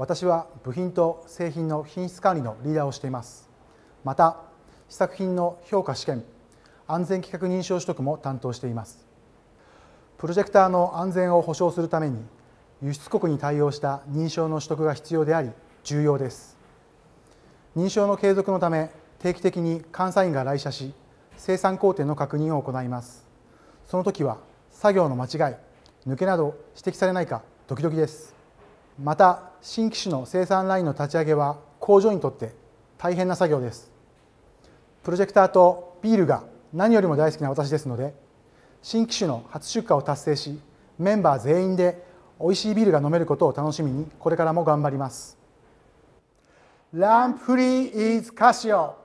私は部品と製品の品質管理のリーダーをしていますまた試作品の評価試験安全規格認証取得も担当していますプロジェクターの安全を保障するために輸出国に対応した認証の取得が必要であり重要です認証の継続のため定期的に監査員が来社し生産工程の確認を行いますその時は作業の間違い抜けなど指摘されないかドキドキですまた新機種の生産ラインの立ち上げは工場にとって大変な作業ですプロジェクターとビールが何よりも大好きな私ですので新機種の初出荷を達成しメンバー全員で美味しいビールが飲めることを楽しみにこれからも頑張りますランプフリーイズカシオ